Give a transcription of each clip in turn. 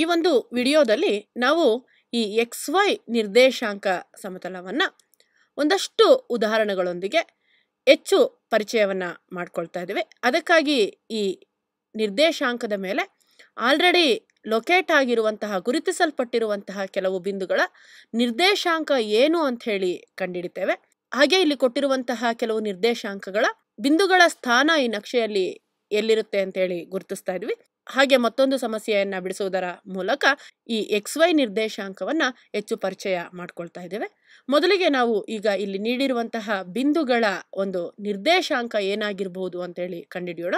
ಈ ಒಂದು ವಿಡಿಯೋದಲ್ಲಿ ನಾವು ಈ ಎಕ್ಸ್ ವೈ ನಿರ್ದೇಶಾಂಕ ಸಮತಲವನ್ನು ಒಂದಷ್ಟು ಉದಾಹರಣೆಗಳೊಂದಿಗೆ ಹೆಚ್ಚು ಪರಿಚಯವನ್ನು ಮಾಡಿಕೊಳ್ತಾ ಇದ್ದೀವಿ ಅದಕ್ಕಾಗಿ ಈ ನಿರ್ದೇಶಾಂಕದ ಮೇಲೆ ಆಲ್ರೆಡಿ ಲೊಕೇಟ್ ಆಗಿರುವಂತಹ ಗುರುತಿಸಲ್ಪಟ್ಟಿರುವಂತಹ ಕೆಲವು ಬಿಂದುಗಳ ನಿರ್ದೇಶಾಂಕ ಏನು ಅಂತ ಹೇಳಿ ಕಂಡಿಡಿತೇವೆ ಹಾಗೆ ಇಲ್ಲಿ ಕೊಟ್ಟಿರುವಂತಹ ಕೆಲವು ನಿರ್ದೇಶಾಂಕಗಳ ಬಿಂದುಗಳ ಸ್ಥಾನ ಈ ನಕ್ಷೆಯಲ್ಲಿ ಎಲ್ಲಿರುತ್ತೆ ಅಂತ ಹೇಳಿ ಗುರುತಿಸ್ತಾ ಇದ್ವಿ ಹಾಗೆ ಮತ್ತೊಂದು ಸಮಸ್ಯೆಯನ್ನ ಬಿಡಿಸುವುದರ ಮೂಲಕ ಈ ಎಕ್ಸ್ ವೈ ನಿರ್ದೇಶಾಂಕವನ್ನು ಹೆಚ್ಚು ಪರಿಚಯ ಮಾಡಿಕೊಳ್ತಾ ಇದ್ದೇವೆ ಮೊದಲಿಗೆ ನಾವು ಈಗ ಇಲ್ಲಿ ನೀಡಿರುವಂತಹ ಬಿಂದುಗಳ ಒಂದು ನಿರ್ದೇಶಾಂಕ ಏನಾಗಿರಬಹುದು ಅಂತೇಳಿ ಕಂಡುಹಿಡಿಯೋಣ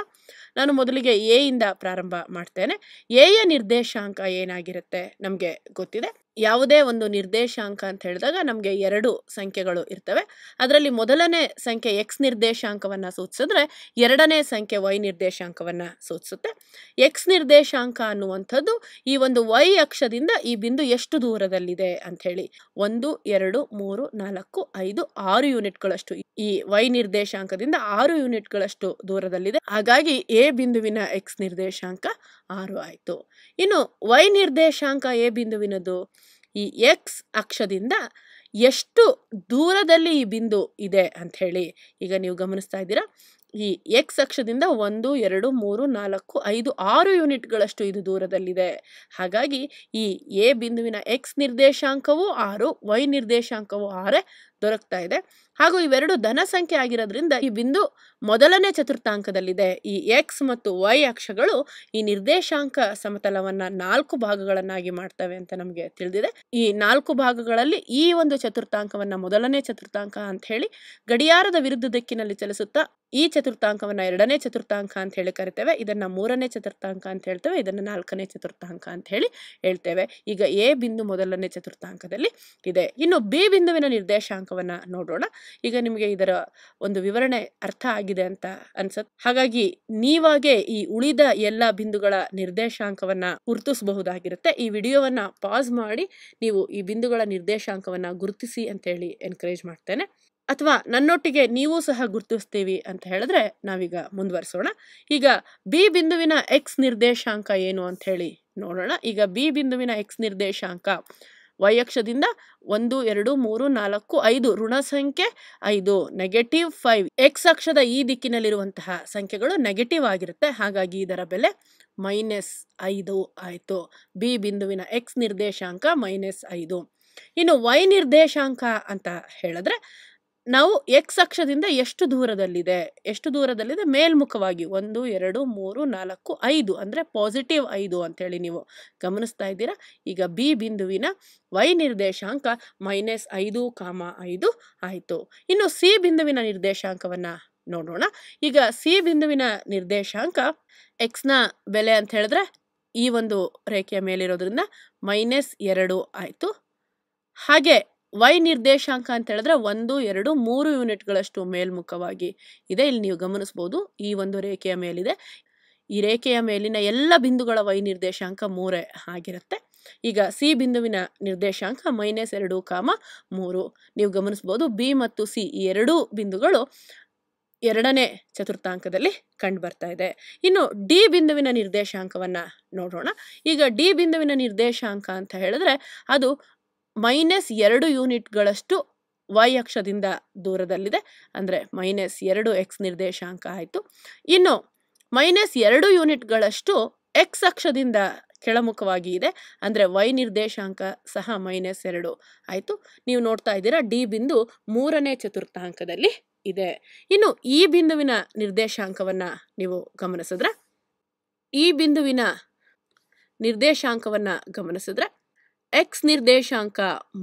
ನಾನು ಮೊದಲಿಗೆ ಎ ಇಂದ ಪ್ರಾರಂಭ ಮಾಡ್ತೇನೆ ಎಯ ನಿರ್ದೇಶಾಂಕ ಏನಾಗಿರುತ್ತೆ ನಮಗೆ ಗೊತ್ತಿದೆ ಯಾವುದೇ ಒಂದು ನಿರ್ದೇಶಾಂಕ ಅಂತ ಹೇಳಿದಾಗ ನಮಗೆ ಎರಡು ಸಂಖ್ಯೆಗಳು ಇರ್ತವೆ ಅದರಲ್ಲಿ ಮೊದಲನೇ ಸಂಖ್ಯೆ ಎಕ್ಸ್ ನಿರ್ದೇಶಾಂಕವನ್ನು ಸೂಚಿಸಿದ್ರೆ ಎರಡನೇ ಸಂಖ್ಯೆ ವೈ ನಿರ್ದೇಶಾಂಕವನ್ನು ಸೂಚಿಸುತ್ತೆ ಎಕ್ಸ್ ನಿರ್ದೇಶಾಂಕ ಅನ್ನುವಂಥದ್ದು ಈ ಒಂದು ವೈ ಅಕ್ಷ ಅಕ್ಷದಿಂದ ಈ ಬಿಂದು ಎಷ್ಟು ದೂರದಲ್ಲಿದೆ ಅಂತ ಹೇಳಿ ಒಂದು ಎರಡು ಮೂರು ನಾಲ್ಕು ಐದು ಆರು ಯೂನಿಟ್ಗಳಷ್ಟು ಈ ವೈ ನಿರ್ದೇಶಾಂಕದಿಂದ ಆರು ಯೂನಿಟ್ಗಳಷ್ಟು ದೂರದಲ್ಲಿದೆ ಹಾಗಾಗಿ ಎ ಬಿಂದುವಿನ ಎಕ್ಸ್ ನಿರ್ದೇಶಾಂಕ ಆರು ಆಯಿತು ಇನ್ನು ವೈ ನಿರ್ದೇಶಾಂಕ ಎ ಬಿಂದುವಿನದು ಈ ಎಕ್ಸ್ ಅಕ್ಷದಿಂದ ಎಷ್ಟು ದೂರದಲ್ಲಿ ಈ ಬಿಂದು ಇದೆ ಅಂತ ಹೇಳಿ ಈಗ ನೀವು ಗಮನಿಸ್ತಾ ಇದ್ದೀರಾ ಈ ಎಕ್ಸ್ ಅಕ್ಷದಿಂದ ಒಂದು ಎರಡು ಮೂರು ನಾಲ್ಕು ಐದು ಆರು ಯೂನಿಟ್ಗಳಷ್ಟು ಇದು ದೂರದಲ್ಲಿದೆ ಹಾಗಾಗಿ ಈ ಎ ಬಿಂದುವಿನ ಎಕ್ಸ್ ನಿರ್ದೇಶಾಂಕವು ಆರು ವೈ ನಿರ್ದೇಶಾಂಕವು ಆರೇ ದೊರಕ್ತಾ ಇದೆ ಹಾಗೂ ಇವೆರಡು ಧನ ಸಂಖ್ಯೆ ಆಗಿರೋದ್ರಿಂದ ಈ ಬಿಂದು ಮೊದಲನೇ ಚತುರ್ಥಾಂಕದಲ್ಲಿದೆ ಈ ಎಕ್ಸ್ ಮತ್ತು ವೈ ಅಕ್ಷಗಳು ಈ ನಿರ್ದೇಶಾಂಕ ಸಮತಲವನ್ನ ನಾಲ್ಕು ಭಾಗಗಳನ್ನಾಗಿ ಮಾಡ್ತವೆ ಅಂತ ನಮಗೆ ತಿಳಿದಿದೆ ಈ ನಾಲ್ಕು ಭಾಗಗಳಲ್ಲಿ ಈ ಒಂದು ಚತುರ್ಥಾಂಕವನ್ನ ಮೊದಲನೇ ಚತುರ್ಥಾಂಕ ಅಂತ ಹೇಳಿ ಗಡಿಯಾರದ ವಿರುದ್ಧ ದಿಕ್ಕಿನಲ್ಲಿ ಚಲಿಸುತ್ತಾ ಈ ಚತುರ್ಥಾಂಕವನ್ನ ಎರಡನೇ ಚತುರ್ಥಾಂಕ ಅಂತ ಹೇಳಿ ಕರಿತೇವೆ ಇದನ್ನ ಮೂರನೇ ಚತುರ್ಥಾಂಕ ಅಂತ ಹೇಳ್ತೇವೆ ಇದನ್ನ ನಾಲ್ಕನೇ ಚತುರ್ಥಾಂಕ ಅಂತ ಹೇಳಿ ಹೇಳ್ತೇವೆ ಈಗ ಎ ಬಿಂದು ಮೊದಲನೇ ಚತುರ್ಥಾಂಕದಲ್ಲಿ ಇದೆ ಇನ್ನು ಬಿ ಬಿಂದುವಿನ ನಿರ್ದೇಶಾಂಕ ನೋಡೋಣ ಈಗ ನಿಮಗೆ ಇದರ ಒಂದು ವಿವರಣೆ ಅರ್ಥ ಆಗಿದೆ ಅಂತ ಅನ್ಸತ್ ಹಾಗಾಗಿ ನೀವಾಗೆ ಈ ಉಳಿದ ಎಲ್ಲ ಬಿಂದುಗಳ ನಿರ್ದೇಶಾಂಕವನ್ನ ಗುರುತಿಸಬಹುದಾಗಿರುತ್ತೆ ಈ ವಿಡಿಯೋವನ್ನ ಪಾಸ್ ಮಾಡಿ ನೀವು ಈ ಬಿಂದುಗಳ ನಿರ್ದೇಶಾಂಕವನ್ನ ಗುರುತಿಸಿ ಅಂತ ಹೇಳಿ ಎನ್ಕರೇಜ್ ಮಾಡ್ತೇನೆ ಅಥವಾ ನನ್ನೊಟ್ಟಿಗೆ ನೀವು ಸಹ ಗುರುತಿಸ್ತೀವಿ ಅಂತ ಹೇಳಿದ್ರೆ ನಾವೀಗ ಮುಂದುವರಿಸೋಣ ಈಗ ಬಿ ಬಿಂದುವಿನ ಎಕ್ಸ್ ನಿರ್ದೇಶಾಂಕ ಏನು ಅಂತ ಹೇಳಿ ನೋಡೋಣ ಈಗ ಬಿ ಬಿಂದುವಿನ ಎಕ್ಸ್ ನಿರ್ದೇಶಾಂಕ ವೈಯಕ್ಷದಿಂದ ಒಂದು ಎರಡು ಮೂರು ನಾಲ್ಕು ಐದು ಋಣ ಸಂಖ್ಯೆ ಐದು ನೆಗೆಟಿವ್ ಫೈವ್ ಎಕ್ಸ್ ಅಕ್ಷದ ಈ ದಿಕ್ಕಿನಲ್ಲಿರುವಂತಹ ಸಂಖ್ಯೆಗಳು ನೆಗೆಟಿವ್ ಆಗಿರುತ್ತೆ ಹಾಗಾಗಿ ಇದರ ಬೆಲೆ ಮೈನಸ್ ಐದು ಆಯಿತು ಬಿ ಬಿಂದುವಿನ ಎಕ್ಸ್ ನಿರ್ದೇಶಾಂಕ ಮೈನಸ್ ಐದು ಇನ್ನು ವೈ ನಿರ್ದೇಶಾಂಕ ಅಂತ ಹೇಳಿದ್ರೆ ನಾವು ಎಕ್ಸ್ ಅಕ್ಷದಿಂದ ಎಷ್ಟು ದೂರದಲ್ಲಿದೆ ಎಷ್ಟು ದೂರದಲ್ಲಿದೆ ಮೇಲ್ಮುಖವಾಗಿ ಒಂದು ಎರಡು ಮೂರು ನಾಲ್ಕು ಐದು ಅಂದರೆ ಪಾಸಿಟಿವ್ ಐದು ಅಂಥೇಳಿ ನೀವು ಗಮನಿಸ್ತಾ ಇದ್ದೀರಾ ಈಗ ಬಿ ಬಿಂದುವಿನ ವೈ ನಿರ್ದೇಶಾಂಕ ಮೈನಸ್ ಐದು ಕಾಮ ಐದು ಆಯಿತು ಇನ್ನು ಸಿ ಬಿಂದುವಿನ ನಿರ್ದೇಶಾಂಕವನ್ನು ನೋಡೋಣ ಈಗ ಸಿ ಬಿಂದುವಿನ ನಿರ್ದೇಶಾಂಕ ಎಕ್ಸ್ನ ಬೆಲೆ ಅಂತ ಹೇಳಿದ್ರೆ ಈ ಒಂದು ರೇಖೆಯ ಮೇಲಿರೋದ್ರಿಂದ ಮೈನಸ್ ಎರಡು ಆಯಿತು ಹಾಗೆ ವೈ ನಿರ್ದೇಶಾಂಕ ಅಂತ ಹೇಳಿದ್ರೆ ಒಂದು ಎರಡು ಮೂರು ಯೂನಿಟ್ಗಳಷ್ಟು ಮೇಲ್ಮುಖವಾಗಿ ಇದೆ ಇಲ್ಲಿ ನೀವು ಗಮನಿಸ್ಬೋದು ಈ ಒಂದು ರೇಖೆಯ ಮೇಲಿದೆ ಈ ರೇಖೆಯ ಮೇಲಿನ ಎಲ್ಲ ಬಿಂದುಗಳ ವೈ ನಿರ್ದೇಶಾಂಕ ಮೂರೇ ಆಗಿರುತ್ತೆ ಈಗ ಸಿ ಬಿಂದುವಿನ ನಿರ್ದೇಶಾಂಕ ಮೈನಸ್ ಎರಡು ಕಾಮ ಮೂರು ನೀವು ಗಮನಿಸ್ಬೋದು ಬಿ ಮತ್ತು ಸಿ ಈ ಎರಡೂ ಬಿಂದುಗಳು ಎರಡನೇ ಚತುರ್ಥಾಂಕದಲ್ಲಿ ಕಂಡು ಬರ್ತಾ ಇದೆ ಇನ್ನು ಡಿ ಬಿಂದುವಿನ ನಿರ್ದೇಶಾಂಕವನ್ನು ನೋಡೋಣ ಈಗ ಡಿ ಬಿಂದುವಿನ ನಿರ್ದೇಶಾಂಕ ಅಂತ ಹೇಳಿದ್ರೆ ಅದು ಮೈನಸ್ ಎರಡು ಯೂನಿಟ್ಗಳಷ್ಟು ವೈ ಅಕ್ಷದಿಂದ ದೂರದಲ್ಲಿದೆ ಅಂದರೆ ಮೈನಸ್ ಎರಡು ಎಕ್ಸ್ ನಿರ್ದೇಶಾಂಕ ಆಯಿತು ಇನ್ನು ಮೈನಸ್ ಎರಡು ಯೂನಿಟ್ಗಳಷ್ಟು ಎಕ್ಸ್ ಅಕ್ಷದಿಂದ ಕೆಳಮುಖವಾಗಿ ಇದೆ ಅಂದರೆ ವೈ ನಿರ್ದೇಶಾಂಕ ಸಹ ಮೈನಸ್ ಎರಡು ಆಯಿತು ನೀವು ನೋಡ್ತಾ ಇದ್ದೀರಾ ಡಿ ಬಿಂದು ಮೂರನೇ ಚತುರ್ಥಾಂಕದಲ್ಲಿ ಇದೆ ಇನ್ನು ಈ ಬಿಂದುವಿನ ನಿರ್ದೇಶಾಂಕವನ್ನು ನೀವು ಗಮನಿಸಿದ್ರೆ ಈ ಬಿಂದುವಿನ ನಿರ್ದೇಶಾಂಕವನ್ನು ಗಮನಿಸಿದ್ರೆ ಎಕ್ಸ್ ನಿರ್ದೇಶಾಂಕ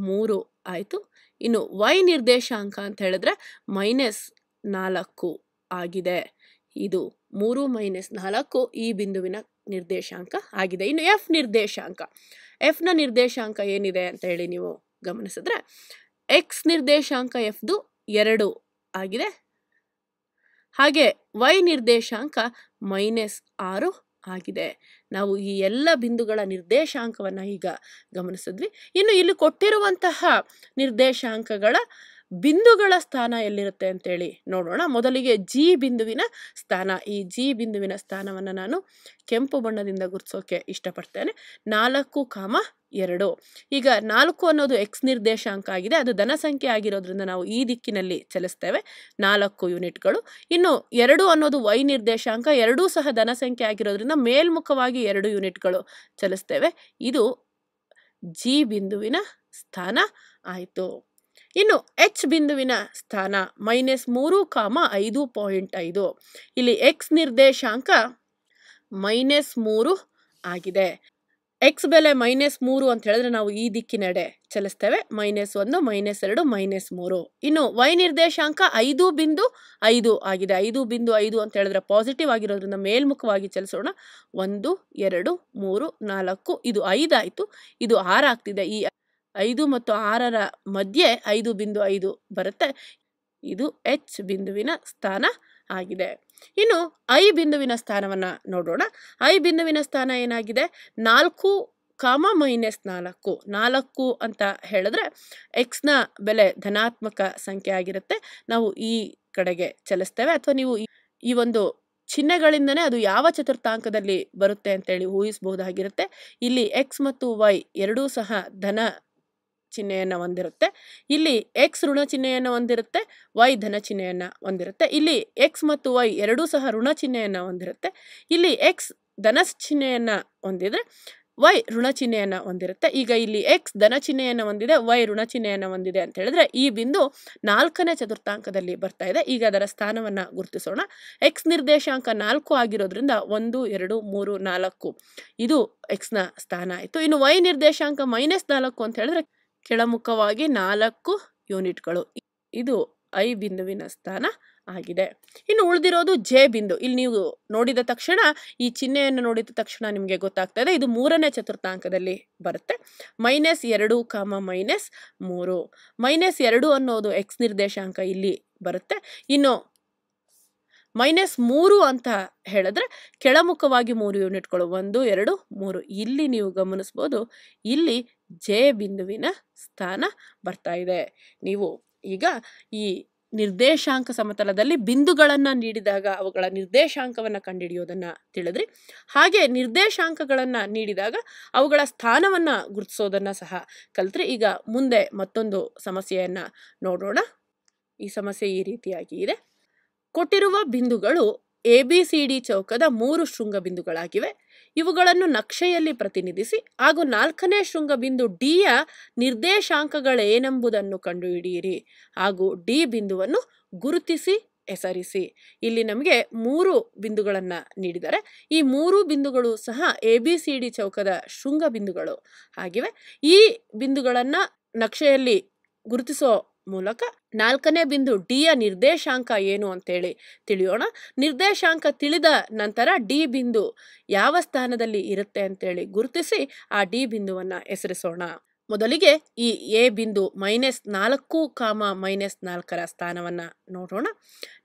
ಮೂರು ಆಯಿತು ಇನ್ನು ವೈ ನಿರ್ದೇಶಾಂಕ ಅಂತ ಹೇಳಿದ್ರೆ ಮೈನಸ್ ನಾಲ್ಕು ಆಗಿದೆ ಇದು ಮೂರು ಮೈನಸ್ ನಾಲ್ಕು ಈ ಬಿಂದುವಿನ ನಿರ್ದೇಶಾಂಕ ಆಗಿದೆ ಇನ್ನು ಎಫ್ ನಿರ್ದೇಶಾಂಕ ಎಫ್ನ ನಿರ್ದೇಶಾಂಕ ಏನಿದೆ ಅಂತ ಹೇಳಿ ನೀವು ಗಮನಿಸಿದ್ರೆ ಎಕ್ಸ್ ನಿರ್ದೇಶಾಂಕ ಎಫ್ದು ಎರಡು ಆಗಿದೆ ಹಾಗೆ ವೈ ನಿರ್ದೇಶಾಂಕ ಮೈನಸ್ ಆರು ಆಗಿದೆ ನಾವು ಈ ಎಲ್ಲ ಬಿಂದುಗಳ ನಿರ್ದೇಶಾಂಕವನ್ನು ಈಗ ಗಮನಿಸಿದ್ವಿ ಇನ್ನು ಇಲ್ಲಿ ಕೊಟ್ಟಿರುವಂತಹ ನಿರ್ದೇಶಾಂಕಗಳ ಬಿಂದುಗಳ ಸ್ಥಾನ ಎಲ್ಲಿರುತ್ತೆ ಅಂತೇಳಿ ನೋಡೋಣ ಮೊದಲಿಗೆ ಜಿ ಬಿಂದುವಿನ ಸ್ಥಾನ ಈ ಜಿ ಬಿಂದುವಿನ ಸ್ಥಾನವನ್ನು ನಾನು ಕೆಂಪು ಬಣ್ಣದಿಂದ ಗುರುತಿಸೋಕೆ ಇಷ್ಟಪಡ್ತೇನೆ ನಾಲ್ಕು ಕಾಮ ಎರಡು ಈಗ ನಾಲ್ಕು ಅನ್ನೋದು ಎಕ್ಸ್ ನಿರ್ದೇಶಾಂಕ ಆಗಿದೆ ಅದು ಧನಸಂಖ್ಯೆ ಆಗಿರೋದ್ರಿಂದ ನಾವು ಈ ದಿಕ್ಕಿನಲ್ಲಿ ಚಲಿಸ್ತೇವೆ ನಾಲ್ಕು ಯೂನಿಟ್ಗಳು ಇನ್ನು ಎರಡು ಅನ್ನೋದು ವೈ ನಿರ್ದೇಶಾಂಕ ಎರಡೂ ಸಹ ಧನಸಂಖ್ಯೆ ಆಗಿರೋದ್ರಿಂದ ಮೇಲ್ಮುಖವಾಗಿ ಎರಡು ಯೂನಿಟ್ಗಳು ಚಲಿಸ್ತೇವೆ ಇದು ಜಿ ಬಿಂದುವಿನ ಸ್ಥಾನ ಆಯಿತು ಇನ್ನು ಎಚ್ ಬಿಂದುವಿನ ಸ್ಥಾನ ಮೈನಸ್ ಮೂರು ಕಾಮ ಐದು ಪಾಯಿಂಟ್ ಐದು ಇಲ್ಲಿ ಎಕ್ಸ್ ನಿರ್ದೇಶಾಂಕ ಮೈನಸ್ ಮೂರು ಆಗಿದೆ ಎಕ್ಸ್ ಬೆಲೆ ಮೈನಸ್ ಮೂರು ಅಂತ ಹೇಳಿದ್ರೆ ನಾವು ಈ ದಿಕ್ಕಿನಡೆ ಚಲಿಸ್ತೇವೆ ಮೈನಸ್ ಒಂದು ಮೈನಸ್ ಎರಡು ಮೈನಸ್ ಮೂರು ಇನ್ನು ವೈ ನಿರ್ದೇಶಾಂಕ ಐದು ಬಿಂದು ಐದು ಆಗಿದೆ ಐದು ಬಿಂದು ಐದು ಅಂತ ಹೇಳಿದ್ರೆ ಪಾಸಿಟಿವ್ ಆಗಿರೋದ್ರಿಂದ ಮೇಲ್ಮುಖವಾಗಿ ಚಲಿಸೋಣ ಒಂದು ಎರಡು ಮೂರು ನಾಲ್ಕು ಇದು ಐದಾಯಿತು ಇದು ಆರಾಗ್ತಿದೆ ಈ ಐದು ಮತ್ತು ಆರರ ಮಧ್ಯೆ ಐದು ಬಿಂದು ಐದು ಬರುತ್ತೆ ಇದು ಎಚ್ ಬಿಂದುವಿನ ಸ್ಥಾನ ಆಗಿದೆ ಇನ್ನು ಐ ಬಿಂದುವಿನ ಸ್ಥಾನವನ್ನು ನೋಡೋಣ ಐ ಬಿಂದುವಿನ ಸ್ಥಾನ ಏನಾಗಿದೆ ನಾಲ್ಕು ಕಾಮ ಮೈನಸ್ ನಾಲ್ಕು ನಾಲ್ಕು ಅಂತ ಹೇಳಿದ್ರೆ ಎಕ್ಸ್ನ ಬೆಲೆ ಧನಾತ್ಮಕ ಸಂಖ್ಯೆ ಆಗಿರುತ್ತೆ ನಾವು ಈ ಕಡೆಗೆ ಚಲಿಸ್ತೇವೆ ಅಥವಾ ನೀವು ಈ ಒಂದು ಚಿಹ್ನೆಗಳಿಂದನೇ ಅದು ಯಾವ ಚತುರ್ಥಾಂಕದಲ್ಲಿ ಬರುತ್ತೆ ಅಂತೇಳಿ ಊಹಿಸಬಹುದಾಗಿರುತ್ತೆ ಇಲ್ಲಿ ಎಕ್ಸ್ ಮತ್ತು ವೈ ಎರಡೂ ಸಹ ಧನ ಚಿಹ್ನೆಯನ್ನು ಹೊಂದಿರುತ್ತೆ ಇಲ್ಲಿ ಎಕ್ಸ್ ಋಣ ಚಿಹ್ನೆಯನ್ನು ಹೊಂದಿರುತ್ತೆ ವೈ ಧನ ಚಿಹ್ನೆಯನ್ನು ಹೊಂದಿರುತ್ತೆ ಇಲ್ಲಿ ಎಕ್ಸ್ ಮತ್ತು ವೈ ಎರಡೂ ಸಹ ಋಣ ಚಿಹ್ನೆಯನ್ನು ಹೊಂದಿರುತ್ತೆ ಇಲ್ಲಿ ಎಕ್ಸ್ ಧನ ಚಿಹ್ನೆಯನ್ನು ಹೊಂದಿದರೆ ವೈ ಋಣ ಚಿಹ್ನೆಯನ್ನು ಹೊಂದಿರುತ್ತೆ ಈಗ ಇಲ್ಲಿ ಎಕ್ಸ್ ಧನ ಚಿಹ್ನೆಯನ್ನು ಹೊಂದಿದೆ ವೈ ಋಣ ಚಿಹ್ನೆಯನ್ನು ಹೊಂದಿದೆ ಅಂತ ಹೇಳಿದ್ರೆ ಈ ಬಿಂದು ನಾಲ್ಕನೇ ಚತುರ್ಥಾಂಕದಲ್ಲಿ ಬರ್ತಾ ಇದೆ ಈಗ ಅದರ ಸ್ಥಾನವನ್ನು ಗುರುತಿಸೋಣ ಎಕ್ಸ್ ನಿರ್ದೇಶಾಂಕ ನಾಲ್ಕು ಆಗಿರೋದ್ರಿಂದ ಒಂದು ಎರಡು ಮೂರು ನಾಲ್ಕು ಇದು ಎಕ್ಸ್ನ ಸ್ಥಾನ ಆಯಿತು ಇನ್ನು ವೈ ನಿರ್ದೇಶಾಂಕ ಮೈನಸ್ ನಾಲ್ಕು ಅಂತ ಹೇಳಿದ್ರೆ ಕೆಳಮುಖವಾಗಿ ನಾಲ್ಕು ಯೂನಿಟ್ಗಳು ಇದು ಐ ಬಿಂದುವಿನ ಸ್ಥಾನ ಆಗಿದೆ ಇನ್ನು ಉಳಿದಿರೋದು ಜೆ ಬಿಂದು ಇಲ್ಲಿ ನೀವು ನೋಡಿದ ತಕ್ಷಣ ಈ ಚಿಹ್ನೆಯನ್ನು ನೋಡಿದ ತಕ್ಷಣ ನಿಮಗೆ ಗೊತ್ತಾಗ್ತದೆ ಇದು ಮೂರನೇ ಚತುರ್ಥಾಂಕದಲ್ಲಿ ಬರುತ್ತೆ ಮೈನಸ್ ಎರಡು ಕಾಮ ಮೈನಸ್ ಮೂರು ಮೈನಸ್ ಎರಡು ಅನ್ನೋದು ಎಕ್ಸ್ ನಿರ್ದೇಶಾಂಕ ಇಲ್ಲಿ ಬರುತ್ತೆ ಇನ್ನು ಮೈನಸ್ ಮೂರು ಅಂತ ಹೇಳಿದ್ರೆ ಕೆಳಮುಖವಾಗಿ ಮೂರು ಯೂನಿಟ್ಗಳು ಒಂದು ಎರಡು ಮೂರು ಇಲ್ಲಿ ನೀವು ಗಮನಿಸ್ಬೋದು ಇಲ್ಲಿ ಜೆ ಬಿಂದುವಿನ ಸ್ಥಾನ ಬರ್ತಾ ಇದೆ ನೀವು ಈಗ ಈ ನಿರ್ದೇಶಾಂಕ ಸಮತಲದಲ್ಲಿ ಬಿಂದುಗಳನ್ನು ನೀಡಿದಾಗ ಅವುಗಳ ನಿರ್ದೇಶಾಂಕವನ್ನು ಕಂಡುಹಿಡಿಯೋದನ್ನು ತಿಳಿದ್ರಿ ಹಾಗೆ ನಿರ್ದೇಶಾಂಕಗಳನ್ನು ನೀಡಿದಾಗ ಅವುಗಳ ಸ್ಥಾನವನ್ನು ಗುರುತಿಸೋದನ್ನು ಸಹ ಕಲಿತ್ರಿ ಈಗ ಮುಂದೆ ಮತ್ತೊಂದು ಸಮಸ್ಯೆಯನ್ನು ನೋಡೋಣ ಈ ಸಮಸ್ಯೆ ಈ ರೀತಿಯಾಗಿ ಇದೆ ಕೊಟ್ಟಿರುವ ಬಿಂದುಗಳು ಎ ಬಿ ಸಿ ಡಿ ಚೌಕದ ಮೂರು ಶೃಂಗ ಬಿಂದುಗಳಾಗಿವೆ ಇವುಗಳನ್ನು ನಕ್ಷೆಯಲ್ಲಿ ಪ್ರತಿನಿಧಿಸಿ ಹಾಗೂ ನಾಲ್ಕನೇ ಶೃಂಗ ಬಿಂದು ಡಿಯ ನಿರ್ದೇಶಾಂಕಗಳೇನೆಂಬುದನ್ನು ಕಂಡುಹಿಡಿಯಿರಿ ಹಾಗೂ ಡಿ ಬಿಂದುವನ್ನು ಗುರುತಿಸಿ ಹೆಸರಿಸಿ ಇಲ್ಲಿ ನಮಗೆ ಮೂರು ಬಿಂದುಗಳನ್ನು ನೀಡಿದರೆ ಈ ಮೂರು ಬಿಂದುಗಳು ಸಹ ಎ ಬಿ ಸಿ ಡಿ ಚೌಕದ ಶೃಂಗ ಬಿಂದುಗಳು ಆಗಿವೆ ಈ ಬಿಂದುಗಳನ್ನು ನಕ್ಷೆಯಲ್ಲಿ ಗುರುತಿಸೋ ಮೂಲಕ ನಾಲ್ಕನೇ ಬಿಂದು ಡಿಯ ನಿರ್ದೇಶಾಂಕ ಏನು ಅಂತೇಳಿ ತಿಳಿಯೋಣ ನಿರ್ದೇಶಾಂಕ ತಿಳಿದ ನಂತರ ಡಿ ಬಿಂದು ಯಾವ ಸ್ಥಾನದಲ್ಲಿ ಇರುತ್ತೆ ಅಂತೇಳಿ ಗುರುತಿಸಿ ಆ ಡಿ ಬಿಂದುವನ್ನು ಹೆಸರಿಸೋಣ ಮೊದಲಿಗೆ ಈ ಎ ಬಿಂದು ಮೈನಸ್ ನಾಲ್ಕು ಕಾಮ ಮೈನಸ್ ನಾಲ್ಕರ ಸ್ಥಾನವನ್ನು ನೋಡೋಣ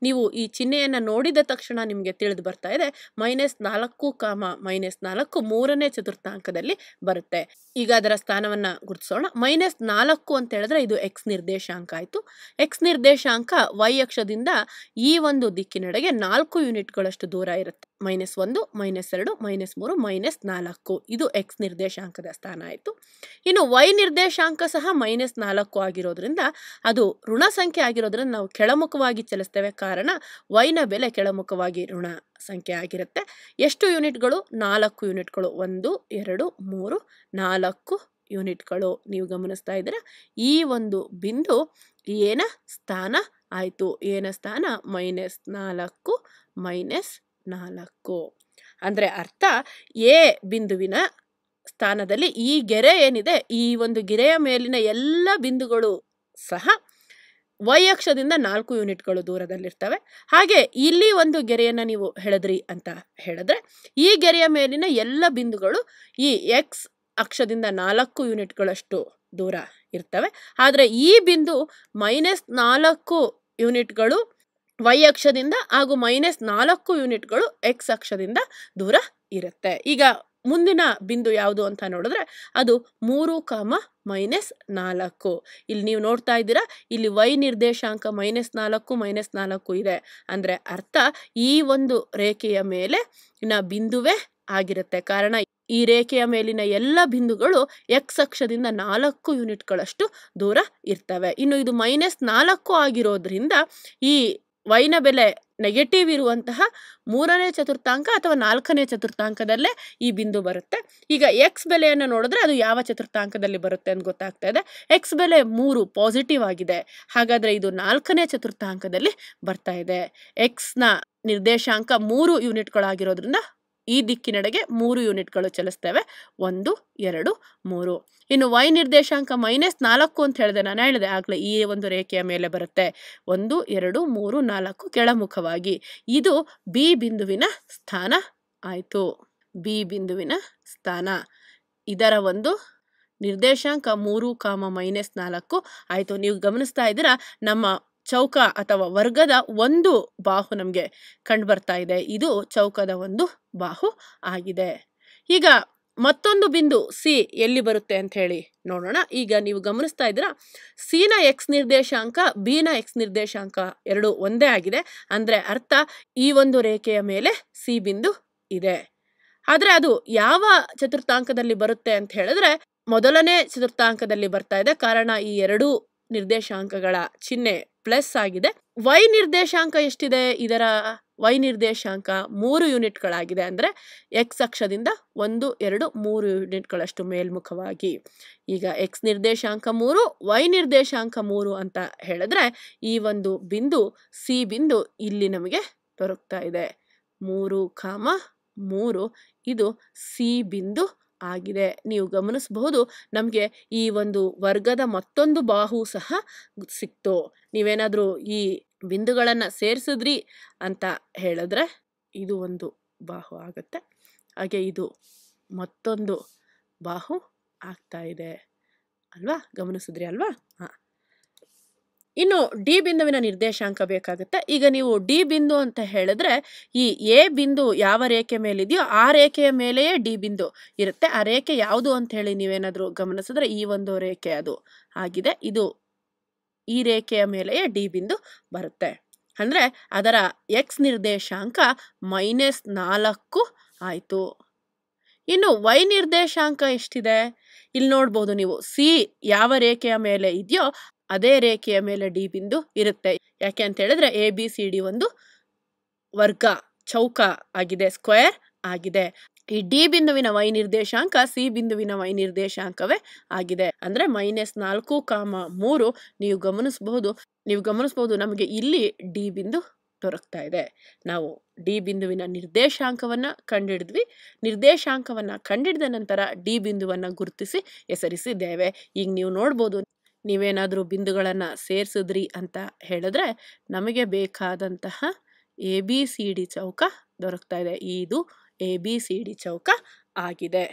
ನೀವು ಈ ಚಿಹ್ನೆಯನ್ನು ನೋಡಿದ ತಕ್ಷಣ ನಿಮಗೆ ತಿಳಿದು ಬರ್ತಾ ಇದೆ ಮೈನಸ್ ನಾಲ್ಕು ಕಾಮ ಮೈನಸ್ ನಾಲ್ಕು ಮೂರನೇ ಚತುರ್ಥಾಂಕದಲ್ಲಿ ಬರುತ್ತೆ ಈಗ ಅದರ ಸ್ಥಾನವನ್ನು ಗುರುತಿಸೋಣ ಮೈನಸ್ ನಾಲ್ಕು ಅಂತ ಹೇಳಿದ್ರೆ ಇದು ಎಕ್ಸ್ ನಿರ್ದೇಶಾಂಕ ಆಯಿತು ಎಕ್ಸ್ ನಿರ್ದೇಶಾಂಕ ವೈ ಅಕ್ಷದಿಂದ ಈ ಒಂದು ದಿಕ್ಕಿನೆಡೆಗೆ ನಾಲ್ಕು ಯೂನಿಟ್ಗಳಷ್ಟು ದೂರ ಇರುತ್ತೆ ಮೈನಸ್ ಒಂದು ಮೈನಸ್ ಎರಡು ಮೈನಸ್ ಮೂರು ಮೈನಸ್ ನಾಲ್ಕು ಇದು ಎಕ್ಸ್ ನಿರ್ದೇಶಾಂಕದ ಸ್ಥಾನ ಆಯಿತು ಇನ್ನು ವೈ ನಿರ್ದೇಶಾಂಕ ಸಹ ಮೈನಸ್ ನಾಲ್ಕು ಆಗಿರೋದ್ರಿಂದ ಅದು ಋಣ ಸಂಖ್ಯೆ ಆಗಿರೋದ್ರಿಂದ ನಾವು ಕೆಳಮುಖವಾಗಿ ಚಲಿಸ್ತೇವೆ ಕಾರಣ ವೈನ ಬೆಲೆ ಕೆಳಮುಖವಾಗಿ ಋಣ ಸಂಖ್ಯೆ ಆಗಿರುತ್ತೆ ಎಷ್ಟು ಯೂನಿಟ್ಗಳು ನಾಲ್ಕು ಯೂನಿಟ್ಗಳು ಒಂದು ಎರಡು ಮೂರು ನಾಲ್ಕು ಯೂನಿಟ್ಗಳು ನೀವು ಗಮನಿಸ್ತಾ ಇದ್ದೀರ ಈ ಒಂದು ಬಿಂದು ಏನ ಸ್ಥಾನ ಆಯಿತು ಏನ ಸ್ಥಾನ ಮೈನಸ್ ನಾಲ್ಕು ಮೈನಸ್ ನಾಲ್ಕು ಅಂದರೆ ಅರ್ಥ ಎ ಬಿಂದುವಿನ ಸ್ಥಾನದಲ್ಲಿ ಈ ಗೆರೆ ಏನಿದೆ ಈ ಒಂದು ಗೆರೆಯ ಮೇಲಿನ ಎಲ್ಲ ಬಿಂದುಗಳು ಸಹ ವೈ ಅಕ್ಷದಿಂದ ನಾಲ್ಕು ಯೂನಿಟ್ಗಳು ದೂರದಲ್ಲಿರ್ತವೆ ಹಾಗೆ ಇಲ್ಲಿ ಒಂದು ಗೆರೆಯನ್ನು ನೀವು ಹೇಳಿದ್ರಿ ಅಂತ ಹೇಳಿದ್ರೆ ಈ ಗೆರೆಯ ಮೇಲಿನ ಎಲ್ಲ ಬಿಂದುಗಳು ಈ ಎಕ್ಸ್ ಅಕ್ಷದಿಂದ ನಾಲ್ಕು ಯೂನಿಟ್ಗಳಷ್ಟು ದೂರ ಇರ್ತವೆ ಆದರೆ ಈ ಬಿಂದು ಮೈನಸ್ ನಾಲ್ಕು ಯೂನಿಟ್ಗಳು ವೈ ಅಕ್ಷದಿಂದ ಹಾಗೂ ಮೈನಸ್ ನಾಲ್ಕು ಯೂನಿಟ್ಗಳು ಎಕ್ಸ್ ಅಕ್ಷದಿಂದ ದೂರ ಇರುತ್ತೆ ಈಗ ಮುಂದಿನ ಬಿಂದು ಯಾವುದು ಅಂತ ನೋಡಿದ್ರೆ ಅದು ಮೂರು ಕಾಮ ಮೈನಸ್ ನಾಲ್ಕು ಇಲ್ಲಿ ನೀವು ನೋಡ್ತಾ ಇದ್ದೀರಾ ಇಲ್ಲಿ ವೈ ನಿರ್ದೇಶಾಂಕ ಮೈನಸ್ ನಾಲ್ಕು ಮೈನಸ್ ನಾಲ್ಕು ಇದೆ ಅಂದರೆ ಅರ್ಥ ಈ ಒಂದು ರೇಖೆಯ ಮೇಲೆ ನ ಬಿಂದುವೇ ಆಗಿರುತ್ತೆ ಕಾರಣ ಈ ರೇಖೆಯ ಮೇಲಿನ ಎಲ್ಲ ಬಿಂದುಗಳು ಎಕ್ಸ್ ಅಕ್ಷದಿಂದ ನಾಲ್ಕು ಯೂನಿಟ್ಗಳಷ್ಟು ದೂರ ಇರ್ತವೆ ಇನ್ನು ಇದು ಮೈನಸ್ ನಾಲ್ಕು ಆಗಿರೋದ್ರಿಂದ ಈ ವೈನ ಬೆಲೆ ನೆಗೆಟಿವ್ ಇರುವಂತಹ ಮೂರನೇ ಚತುರ್ಥಾಂಕ ಅಥವಾ ನಾಲ್ಕನೇ ಚತುರ್ಥಾಂಕದಲ್ಲೇ ಈ ಬಿಂದು ಬರುತ್ತೆ ಈಗ ಎಕ್ಸ್ ಬೆಲೆಯನ್ನು ನೋಡಿದ್ರೆ ಅದು ಯಾವ ಚತುರ್ಥಾಂಕದಲ್ಲಿ ಬರುತ್ತೆ ಅಂತ ಗೊತ್ತಾಗ್ತಾ ಇದೆ ಎಕ್ಸ್ ಬೆಲೆ ಮೂರು ಪಾಸಿಟಿವ್ ಆಗಿದೆ ಹಾಗಾದರೆ ಇದು ನಾಲ್ಕನೇ ಚತುರ್ಥಾಂಕದಲ್ಲಿ ಬರ್ತಾ ಇದೆ ಎಕ್ಸ್ನ ನಿರ್ದೇಶಾಂಕ ಮೂರು ಯೂನಿಟ್ಗಳಾಗಿರೋದ್ರಿಂದ ಈ ದಿಕ್ಕಿನಡೆಗೆ ಮೂರು ಯೂನಿಟ್ಗಳು ಚಲಿಸ್ತೇವೆ ಒಂದು ಎರಡು ಮೂರು ಇನ್ನು ವೈ ನಿರ್ದೇಶಾಂಕ ಮೈನಸ್ ನಾಲ್ಕು ಅಂತ ಹೇಳಿದೆ ನಾನು ಹೇಳಿದೆ ಆಗಲೇ ಈ ಒಂದು ರೇಖೆಯ ಮೇಲೆ ಬರುತ್ತೆ ಒಂದು ಎರಡು ಮೂರು ನಾಲ್ಕು ಕೆಳಮುಖವಾಗಿ ಇದು ಬಿ ಬಿಂದುವಿನ ಸ್ಥಾನ ಆಯಿತು ಬಿ ಬಿಂದುವಿನ ಸ್ಥಾನ ಇದರ ಒಂದು ನಿರ್ದೇಶಾಂಕ ಮೂರು ಕಾಮ ಮೈನಸ್ ನಾಲ್ಕು ಆಯಿತು ನೀವು ಗಮನಿಸ್ತಾ ಇದ್ದೀರಾ ನಮ್ಮ ಚೌಕ ಅಥವಾ ವರ್ಗದ ಒಂದು ಬಾಹು ನಮಗೆ ಕಂಡು ಬರ್ತಾ ಇದೆ ಇದು ಚೌಕದ ಒಂದು ಬಾಹು ಆಗಿದೆ ಈಗ ಮತ್ತೊಂದು ಬಿಂದು ಸಿ ಎಲ್ಲಿ ಬರುತ್ತೆ ಅಂತ ಹೇಳಿ ನೋಡೋಣ ಈಗ ನೀವು ಗಮನಿಸ್ತಾ ಇದ್ದೀರಾ ಸಿನ ಎಕ್ಸ್ ನಿರ್ದೇಶಾಂಕ ಬಿನ ಎಕ್ಸ್ ನಿರ್ದೇಶಾಂಕ ಎರಡು ಒಂದೇ ಆಗಿದೆ ಅಂದರೆ ಅರ್ಥ ಈ ಒಂದು ರೇಖೆಯ ಮೇಲೆ ಸಿ ಬಿಂದು ಇದೆ ಆದರೆ ಅದು ಯಾವ ಚತುರ್ಥಾಂಕದಲ್ಲಿ ಬರುತ್ತೆ ಅಂತ ಹೇಳಿದ್ರೆ ಮೊದಲನೇ ಚತುರ್ಥಾಂಕದಲ್ಲಿ ಬರ್ತಾ ಇದೆ ಕಾರಣ ಈ ಎರಡು ನಿರ್ದೇಶಾಂಕಗಳ ಚಿಹ್ನೆ ಪ್ಲಸ್ ಆಗಿದೆ ವೈ ನಿರ್ದೇಶಾಂಕ ಎಷ್ಟಿದೆ ಇದರ ವೈ ನಿರ್ದೇಶಾಂಕ ಮೂರು ಯೂನಿಟ್ಗಳಾಗಿದೆ ಅಂದರೆ ಎಕ್ಸ್ ಅಕ್ಷದಿಂದ ಒಂದು ಎರಡು ಮೂರು ಯೂನಿಟ್ಗಳಷ್ಟು ಮೇಲ್ಮುಖವಾಗಿ ಈಗ ಎಕ್ಸ್ ನಿರ್ದೇಶಾಂಕ ಮೂರು ವೈ ನಿರ್ದೇಶಾಂಕ ಮೂರು ಅಂತ ಹೇಳಿದ್ರೆ ಈ ಒಂದು ಬಿಂದು ಸಿ ಬಿಂದು ಇಲ್ಲಿ ನಮಗೆ ದೊರಕ್ತಾ ಇದೆ ಮೂರು ಕಾಮ ಮೂರು ಇದು ಸಿ ಬಿಂದು ಆಗಿದೆ ನೀವು ಗಮನಿಸಬಹುದು ನಮಗೆ ಈ ಒಂದು ವರ್ಗದ ಮತ್ತೊಂದು ಬಾಹು ಸಹ ಸಿಕ್ತು ನೀವೇನಾದರೂ ಈ ಬಿಂದುಗಳನ್ನು ಸೇರಿಸಿದ್ರಿ ಅಂತ ಹೇಳಿದ್ರೆ ಇದು ಒಂದು ಬಾಹು ಆಗುತ್ತೆ ಹಾಗೆ ಇದು ಮತ್ತೊಂದು ಬಾಹು ಆಗ್ತಾ ಇದೆ ಅಲ್ವಾ ಗಮನಿಸಿದ್ರಿ ಅಲ್ವಾ ಹಾಂ ಇನ್ನು ಡಿ ಬಿಂದುವಿನ ನಿರ್ದೇಶಾಂಕ ಬೇಕಾಗುತ್ತೆ ಈಗ ನೀವು ಡಿ ಬಿಂದು ಅಂತ ಹೇಳಿದ್ರೆ ಈ ಎ ಬಿಂದು ಯಾವ ರೇಖೆ ಮೇಲಿದೆಯೋ ಆ ರೇಖೆಯ ಮೇಲೆಯೇ ಡಿ ಬಿಂದು ಇರುತ್ತೆ ಆ ರೇಖೆ ಯಾವುದು ಅಂತ ಹೇಳಿ ನೀವೇನಾದರೂ ಗಮನಿಸಿದ್ರೆ ಈ ಒಂದು ರೇಖೆ ಅದು ಆಗಿದೆ ಇದು ಈ ರೇಖೆಯ ಮೇಲೆಯೇ ಡಿ ಬಿಂದು ಬರುತ್ತೆ ಅಂದರೆ ಅದರ ಎಕ್ಸ್ ನಿರ್ದೇಶಾಂಕ ಮೈನಸ್ ನಾಲ್ಕು ಆಯಿತು ಇನ್ನು ವೈ ನಿರ್ದೇಶಾಂಕ ಎಷ್ಟಿದೆ ಇಲ್ಲಿ ನೋಡ್ಬೋದು ನೀವು ಸಿ ಯಾವ ರೇಖೆಯ ಮೇಲೆ ಇದೆಯೋ ಅದೇ ರೇಖೆಯ ಮೇಲೆ ಡಿ ಬಿಂದು ಇರುತ್ತೆ ಯಾಕೆ ಅಂತ ಹೇಳಿದ್ರೆ ಎ ಬಿ ಸಿ ಡಿ ಒಂದು ವರ್ಗ ಚೌಕ ಆಗಿದೆ ಸ್ಕ್ವೇರ್ ಆಗಿದೆ ಈ ಡಿ ಬಿಂದುವಿನ ವೈ ನಿರ್ದೇಶಾಂಕ ಸಿ ಬಿಂದುವಿನ ವೈ ನಿರ್ದೇಶಾಂಕವೇ ಆಗಿದೆ ಅಂದ್ರೆ ಮೈನಸ್ ನಾಲ್ಕು ಕಾಮ ಮೂರು ನೀವು ಗಮನಿಸಬಹುದು ನೀವು ಗಮನಿಸಬಹುದು ನಮಗೆ ಇಲ್ಲಿ ಡಿ ಬಿಂದು ದೊರಕ್ತಾ ಇದೆ ನಾವು ಡಿ ಬಿಂದುವಿನ ನಿರ್ದೇಶಾಂಕವನ್ನ ಕಂಡಿಡಿದ್ವಿ ನಿರ್ದೇಶಾಂಕವನ್ನ ಕಂಡಿಡಿದ ನಂತರ ಡಿ ಬಿಂದುವನ್ನು ಗುರುತಿಸಿ ಹೆಸರಿಸಿದ್ದೇವೆ ಈಗ ನೀವು ನೋಡ್ಬೋದು ನೀವೇನಾದರೂ ಬಿಂದುಗಳನ್ನು ಸೇರಿಸಿದ್ರಿ ಅಂತ ಹೇಳಿದ್ರೆ ನಮಗೆ ಬೇಕಾದಂತಹ ಎ ಬಿ ಸಿ ಡಿ ಚೌಕ ದೊರಕ್ತಾ ಇದೆ ಇದು ಎ ಬಿ ಸಿ ಡಿ ಚೌಕ ಆಗಿದೆ